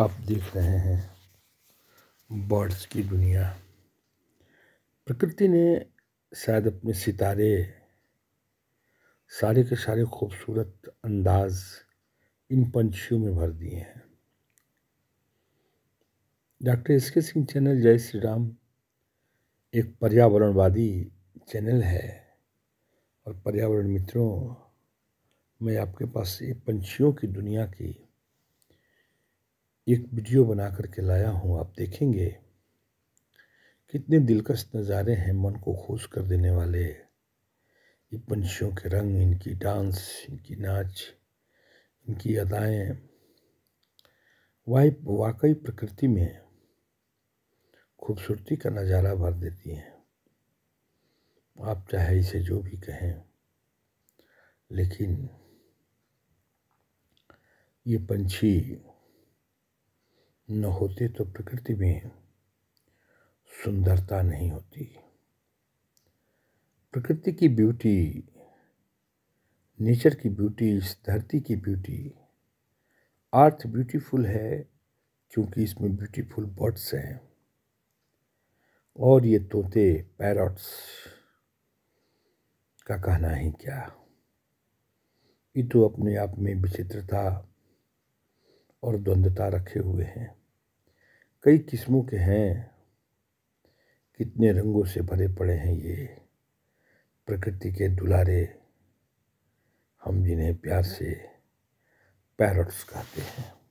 आप देख रहे हैं बर्ड्स की दुनिया प्रकृति ने शायद अपने सितारे सारे के सारे खूबसूरत अंदाज इन पंछियों में भर दिए हैं डॉक्टर एस के सिंह चैनल जय श्री राम एक पर्यावरणवादी चैनल है और पर्यावरण मित्रों मैं आपके पास ये पंछियों की दुनिया की एक वीडियो बना करके लाया हूँ आप देखेंगे कितने दिलकश नज़ारे हैं मन को खुश कर देने वाले ये पंछियों के रंग इनकी डांस इनकी नाच इनकी अदाएँ वाई वाकई प्रकृति में खूबसूरती का नज़ारा भर देती हैं आप चाहे इसे जो भी कहें लेकिन ये पंछी न होते तो प्रकृति में सुंदरता नहीं होती प्रकृति की ब्यूटी नेचर की ब्यूटी इस धरती की ब्यूटी अर्थ ब्यूटीफुल है क्योंकि इसमें ब्यूटीफुल बर्ड्स हैं और ये तोते पैरट्स का कहना ही क्या ये तो अपने आप में विचित्रता और द्वंद्वता रखे हुए हैं कई किस्मों के हैं कितने रंगों से भरे पड़े हैं ये प्रकृति के दुलारे हम जिन्हें प्यार से पैरट्स कहते हैं